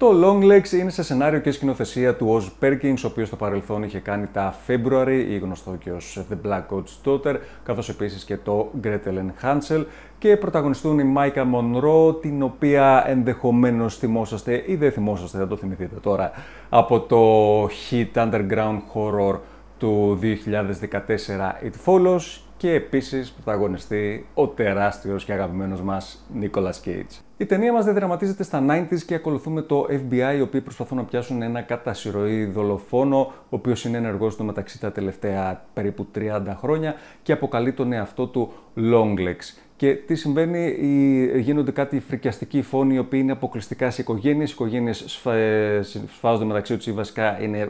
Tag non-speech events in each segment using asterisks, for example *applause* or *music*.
Το Long Legs είναι σε σενάριο και σκηνοθεσία του Oz Perkins, ο οποίος στο παρελθόν είχε κάνει τα February, ή γνωστό και ως The Black Coat's Daughter, καθώς επίσης και το Gretel and Hansel, και πρωταγωνιστούν η Μάικα Μονρό, την οποία ενδεχομένως θυμόσαστε ή δεν θυμόσαστε, θα το θυμηθείτε τώρα, από το hit underground horror του 2014 It Follows και επίσης πρωταγωνιστεί ο τεράστιος και αγαπημένος μας Nicolas Cage. Η ταινία μας διαδραματίζεται στα 90s και ακολουθούμε το FBI οι οποίοι προσπαθούν να πιάσουν ένα κατασυρωή δολοφόνο ο οποίος είναι ενεργός του μεταξύ τα τελευταία περίπου 30 χρόνια και αποκαλεί τον εαυτό του Longlegs. Και τι συμβαίνει, γίνονται κάτι φρικιαστικοί φόνοι, οι οποίοι είναι αποκλειστικά σε οικογένειες. Οι οικογένειες σφάζονται μεταξύ τους ή βασικά είναι ε,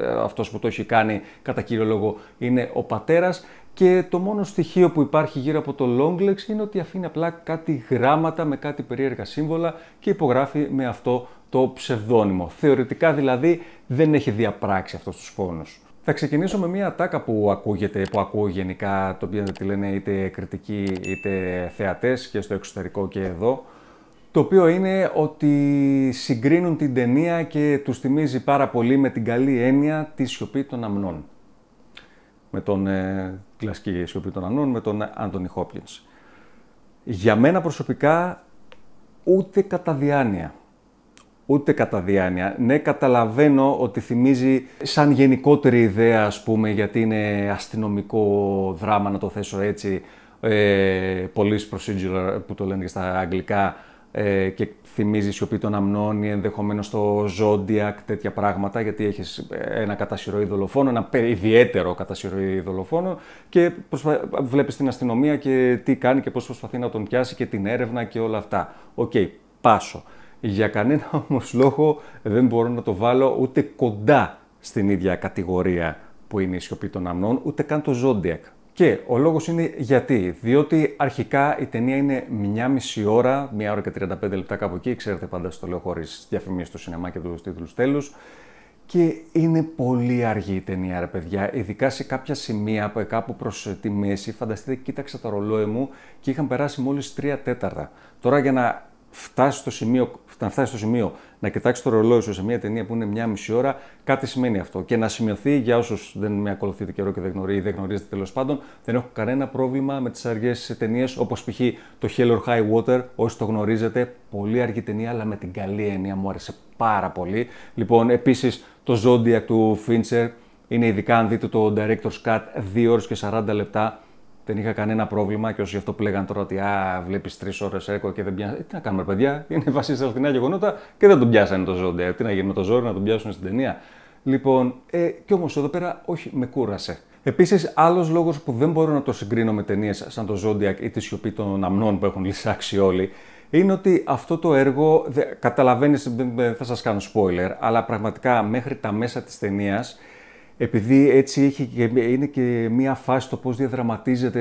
ε, αυτός που το έχει κάνει κατά κύριο λόγο είναι ο πατέρας. Και το μόνο στοιχείο που υπάρχει γύρω από το Longlegs είναι ότι αφήνει απλά κάτι γράμματα με κάτι περίεργα σύμβολα και υπογράφει με αυτό το ψευδόνυμο. Θεωρητικά δηλαδή δεν έχει διαπράξει αυτός τους φόνους. Θα ξεκινήσω με μια τάκα που ακούγεται, που ακούω γενικά, το οποίο τη λένε είτε κριτικοί είτε θεατές και στο εξωτερικό και εδώ, το οποίο είναι ότι συγκρίνουν την ταινία και τους θυμίζει πάρα πολύ με την καλή έννοια τη σιωπή των αμνών με τον ε, κλασική σιωπή των Ανών, με τον Άντωνι Χόπκινς. Για μένα προσωπικά ούτε κατά διάνοια. Ούτε κατά διάνοια. Ναι, καταλαβαίνω ότι θυμίζει σαν γενικότερη ιδέα, ας πούμε, γιατί είναι αστυνομικό δράμα, να το θέσω έτσι, ε, police procedure που το λένε και στα αγγλικά, ε, και θυμίζει η σιωπή των αμνών ή ενδεχομένως το ζόντιακ, τέτοια πράγματα, γιατί έχεις ε, ένα κατασυρωή δολοφόνο, ένα ιδιαίτερο κατασυρωή δολοφόνο και προσπα... βλέπεις την αστυνομία και τι κάνει και πώς προσπαθεί να τον πιάσει και την έρευνα και όλα αυτά. Οκ, okay, πάσο. Για κανένα *laughs* όμως λόγο δεν μπορώ να το βάλω ούτε κοντά στην ίδια κατηγορία που είναι η σιωπή των αμνών, ούτε καν το ζόντιακ. Και ο λόγος είναι γιατί. Διότι αρχικά η ταινία είναι μια μισή ώρα, μια ώρα και 35 λεπτά κάπου εκεί. Ξέρετε πάντα στο λέω χωρίς διαφημίες στο σινεμά και τους τίτλους τέλους. Και είναι πολύ αργή η ταινία, ρε παιδιά. Ειδικά σε κάποια σημεία από κάπου προς ε, τη μέση, φανταστείτε, κοίταξα το ρολόι μου και είχαν περάσει μόλις 3 τέταρτα. Τώρα για να φτάσει στο σημείο, να φτάσει στο σημείο να κοιτάξει το ρολόι σου σε μια ταινία που είναι μια μισή ώρα, κάτι σημαίνει αυτό. Και να σημειωθεί για όσους δεν με ακολουθείτε καιρό και δεν γνωρίζετε, δεν γνωρίζετε τέλος πάντων, δεν έχω κανένα πρόβλημα με τις αργές ταινίες όπως π.χ. το Hell or High Water. Όσοι το γνωρίζετε, πολύ αργή ταινία, αλλά με την καλή έννοια μου άρεσε πάρα πολύ. Λοιπόν, επίσης το Zodiac του Fincher είναι ειδικά αν δείτε το Director's Cut 2 ώρες και 40 λεπτά δεν είχα κανένα πρόβλημα και όσοι γι' αυτό που λέγανε τώρα ότι βλέπεις τρεις ώρες έκο και δεν πιάνεις. Ε, τι να κάνουμε, παιδιά, είναι βασίζεται στα φθηνά γεγονότα και δεν τον πιάσανε το ζώντε. Τι να γίνει με το ζόρι, να τον πιάσουν στην ταινία. Λοιπόν, ε, και όμως εδώ πέρα, όχι, με κούρασε. Επίσης, άλλος λόγος που δεν μπορώ να το συγκρίνω με ταινίες σαν το Zodiac ή τη σιωπή των αμνών που έχουν λησάξει όλοι, είναι ότι αυτό το έργο, καταλαβαίνει, θα σας κάνω spoiler, αλλά πραγματικά μέχρι τα μέσα της ταινίας επειδή έτσι έχει είναι και μία φάση το πώς διαδραματίζεται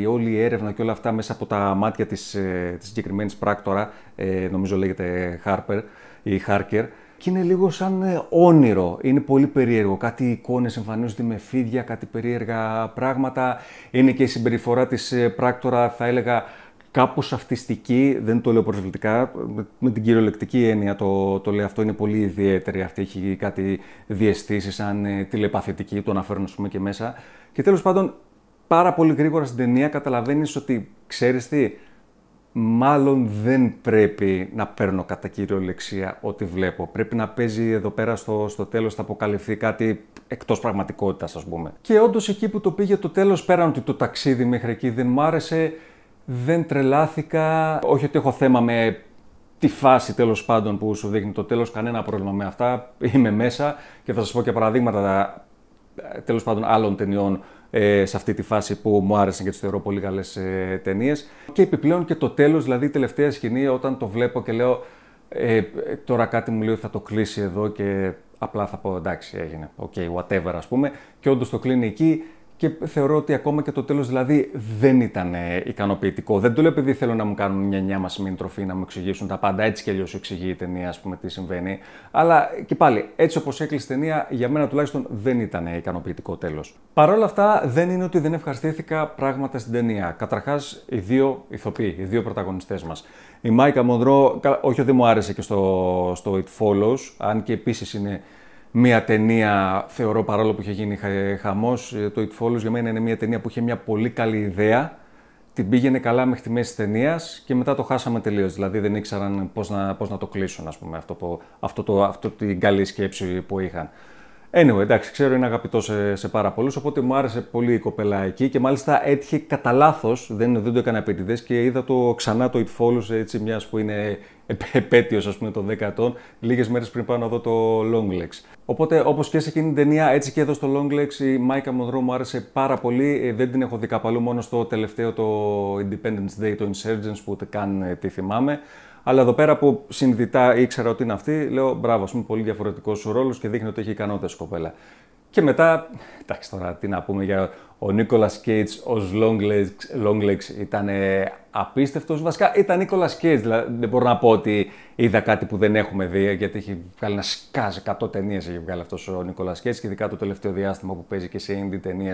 η όλη η έρευνα και όλα αυτά μέσα από τα μάτια της, ε, της συγκεκριμένης πράκτορα, ε, νομίζω λέγεται Harper ή Harker, και είναι λίγο σαν ε, όνειρο, είναι πολύ περίεργο. Κάτι εικόνες εμφανίζονται με φίδια, κάτι περίεργα πράγματα. Είναι και η συμπεριφορά της πράκτορα, θα έλεγα, κάπως αυτιστική, δεν το λέω προσβλητικά, με την κυριολεκτική έννοια το, το λέω αυτό, είναι πολύ ιδιαίτερη αυτή, έχει κάτι διαισθήσεις σαν ε, τηλεπαθητική, το αναφέρουν πούμε και μέσα. Και τέλος πάντων, πάρα πολύ γρήγορα στην ταινία καταλαβαίνεις ότι, ξέρεις τι, μάλλον δεν πρέπει να παίρνω κατά κυριολεξία ό,τι βλέπω. Πρέπει να παίζει εδώ πέρα στο, στο τέλος, θα αποκαλυφθεί κάτι εκτός πραγματικότητας, ας πούμε. Και όντως εκεί που το πήγε το τέλος, πέραν ότι το ταξίδι μέχρι εκεί δεν μου άρεσε, δεν τρελάθηκα. Όχι ότι έχω θέμα με τη φάση τέλος πάντων που σου δείχνει το τέλος, κανένα πρόβλημα με αυτά. Είμαι μέσα και θα σας πω και παραδείγματα τέλος πάντων άλλων ταινιών ε, σε αυτή τη φάση που μου άρεσαν και τις θεωρώ πολύ καλές ε, ταινίες. Και επιπλέον και το τέλος, δηλαδή η τελευταία σκηνή, όταν το βλέπω και λέω. Ε, τώρα κάτι μου λέει ότι θα το κλείσει εδώ και απλά θα πω εντάξει έγινε, οκ, whatever ας πούμε και όντως το κλείνει εκεί και θεωρώ ότι ακόμα και το τέλος δηλαδή δεν ήταν ε, ικανοποιητικό. Δεν το λέω επειδή θέλω να μου κάνουν μια νιά μας μην τροφή να μου εξηγήσουν τα πάντα. Έτσι κι αλλιώς εξηγεί η ταινία, ας πούμε, τι συμβαίνει. Αλλά και πάλι, έτσι όπως έκλεισε η ταινία, για μένα τουλάχιστον δεν ήταν ε, ικανοποιητικό τέλος. Παρ' όλα αυτά, δεν είναι ότι δεν ευχαριστήθηκα πράγματα στην ταινία. Καταρχάς, οι δύο ηθοποιοί, οι δύο πρωταγωνιστές μας. Η Μάικα Μονδρό, όχι ότι μου άρεσε και στο, στο It Follows, αν και επίσης είναι μια ταινία, θεωρώ παρόλο που είχε γίνει χαμός, ε, το It Follows για μένα είναι μια ταινία που είχε μια πολύ καλή ιδέα, την πήγαινε καλά μέχρι τη μέση ταινίας και μετά το χάσαμε τελείως. Δηλαδή δεν ήξεραν πώς να, πώς να το κλείσουν, ας πούμε, αυτό, αυτό, το, αυτό την καλή σκέψη που είχαν. Anyway, εντάξει, ξέρω είναι αγαπητό σε, σε πάρα πολλούς, οπότε μου άρεσε πολύ η κοπελά εκεί και μάλιστα έτυχε κατά λάθος, δεν, δεν το έκανα επίτηδες και είδα το ξανά το It Follows, έτσι μιας που είναι επέτειος, ας πούμε, των 10 ετών, λίγες μέρες πριν πάνω εδώ το Long Legs. Οπότε, όπως και σε εκείνη την ταινία, έτσι και εδώ στο Long Legs η Μάικα Μονδρό μου άρεσε πάρα πολύ. Ε, δεν την έχω δει καπαλού, μόνο στο τελευταίο το Independence Day, το Insurgents που ούτε καν ε, τη θυμάμαι. Αλλά εδώ πέρα που συνειδητά ήξερα ότι είναι αυτή, λέω μπράβο, ας πούμε, πολύ διαφορετικός ο ρόλος και δείχνει ότι έχει ικανότητες κοπέλα. Και μετά, εντάξει τώρα τι να πούμε για ο Νίκολα Κέιτ ω Longlegs, Longlegs ήταν απίστευτος. Βασικά ήταν Νίκολα Κέιτ, δηλαδή δεν μπορώ να πω ότι είδα κάτι που δεν έχουμε δει, γιατί έχει βγάλει ένα σκάζει 100 ταινίες. Έχει βγάλει αυτός ο Νίκολα Κέιτ και ειδικά το τελευταίο διάστημα που παίζει και σε indie ταινίες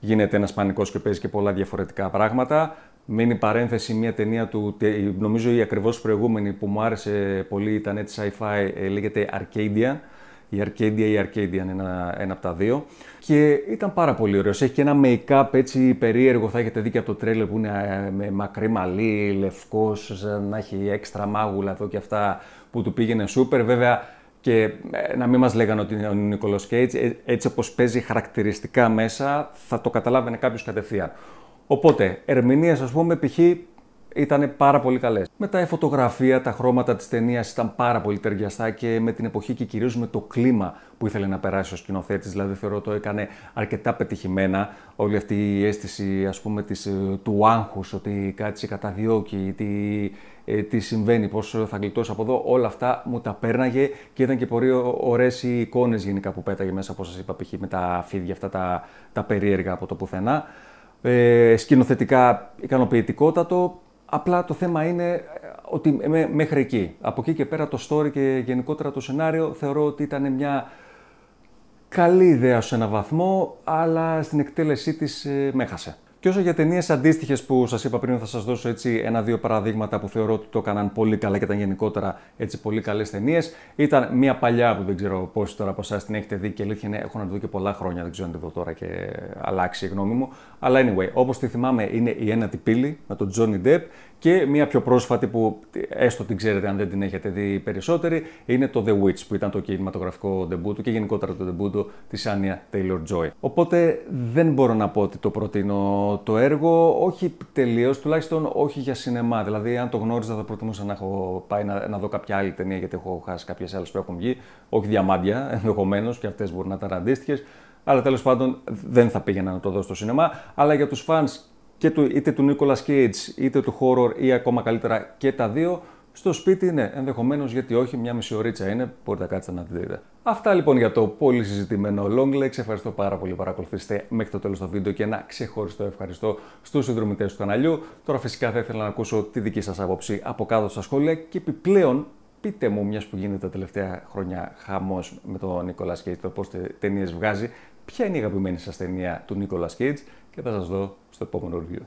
γίνεται ένας πανικός και παίζει και πολλά διαφορετικά πράγματα μείνει παρένθεση μια ταινία του, νομίζω η ακριβώς προηγούμενη που μου άρεσε πολύ ήταν έτσι sci-fi, ε, λέγεται Arcadia. Η Arcadia ή η Arcadia είναι ένα, ένα από τα δύο. Και ήταν πάρα πολύ ωραίος. Έχει και ένα make-up έτσι περίεργο, θα έχετε δει και από το τρέλερ που είναι ε, με μακρύ μαλλί, λευκός, να έχει έξτρα μάγουλα εδώ και αυτά που του πήγαινε σούπερ. Βέβαια και ε, να μην μας λέγανε ότι είναι ο Νικολός Κέιτς, έτσι όπως παίζει χαρακτηριστικά μέσα, θα το καταλάβαινε κάποιος κατευθείαν. Οπότε, ερμηνείες, ας πούμε, π.χ. ήταν πάρα πολύ καλές. Μετά η φωτογραφία, τα χρώματα της ταινίας ήταν πάρα πολύ ταιριαστά και με την εποχή και κυρίως με το κλίμα που ήθελε να περάσει ο σκηνοθέτης. Δηλαδή, θεωρώ το έκανε αρκετά πετυχημένα. Όλη αυτή η αίσθηση, ας πούμε, της, ε, του άγχους, ότι κάτι σε καταδιώκει, τι, ε, τι συμβαίνει, πώς θα γλιτώσω από εδώ, όλα αυτά μου τα πέρναγε και ήταν και πολύ ωραίες οι εικόνες γενικά που πέταγε μέσα, όπως σας είπα, π.χ. με τα φίδια αυτά τα, τα περίεργα από το πουθενά ε, σκηνοθετικά ικανοποιητικότατο. Απλά το θέμα είναι ε, ότι μέχρι εκεί. Από εκεί και πέρα το story και γενικότερα το σενάριο θεωρώ ότι ήταν μια καλή ιδέα σε έναν βαθμό, αλλά στην εκτέλεσή της ε, μέχασε. Και όσο για ταινίες αντίστοιχες που σας είπα πριν, θα σας δώσω έτσι ένα-δύο παραδείγματα που θεωρώ ότι το έκαναν πολύ καλά και ήταν γενικότερα έτσι πολύ καλές ταινίες. Ήταν μια παλιά που δεν ξέρω πόσοι τώρα από εσάς την έχετε δει και αλήθεια είναι, έχω να τη δω και πολλά χρόνια, δεν ξέρω αν τη δω τώρα και αλλάξει η γνώμη μου. Αλλά anyway, όπως τη θυμάμαι, είναι η ένατη πύλη με τον Τζόνι Ντεπ και μία πιο πρόσφατη που έστω την ξέρετε αν δεν την έχετε δει περισσότεροι είναι το The Witch που ήταν το κινηματογραφικό ντεμπού και γενικότερα το ντεμπού τη της Άνια Taylor-Joy. Οπότε δεν μπορώ να πω ότι το προτείνω το έργο, όχι τελείως, τουλάχιστον όχι για σινεμά. Δηλαδή αν το γνώριζα θα προτιμούσα να έχω πάει να, να δω κάποια άλλη ταινία γιατί έχω χάσει κάποιες άλλες που έχουν βγει, όχι διαμάντια *laughs* ενδεχομένως και αυτές μπορούν να ήταν αντίστοιχες. Αλλά τέλος πάντων δεν θα πήγαινα να το δω στο σινεμά. Αλλά για τους φαν και του, είτε του Nicolas Cage είτε του horror ή ακόμα καλύτερα και τα δύο. Στο σπίτι, είναι ενδεχομένως γιατί όχι, μια μισή ωρίτσα είναι, μπορείτε να κάτσετε να τη δείτε. Αυτά λοιπόν για το πολύ συζητημένο Long Legs. Ευχαριστώ πάρα πολύ που παρακολουθήσατε μέχρι το τέλος το βίντεο και ένα ξεχωριστό ευχαριστώ στους συνδρομητές του καναλιού. Τώρα φυσικά θα ήθελα να ακούσω τη δική σας άποψη από κάτω στα σχόλια και επιπλέον πείτε μου, μιας που γίνεται τα τελευταία χρόνια χαμός με τον Νικόλα Κέιτ, το πώς ταινίες βγάζει, ποια είναι η αγαπημένη σας ταινία του Νίκολα Cage και θα σας δω στο επόμενο review.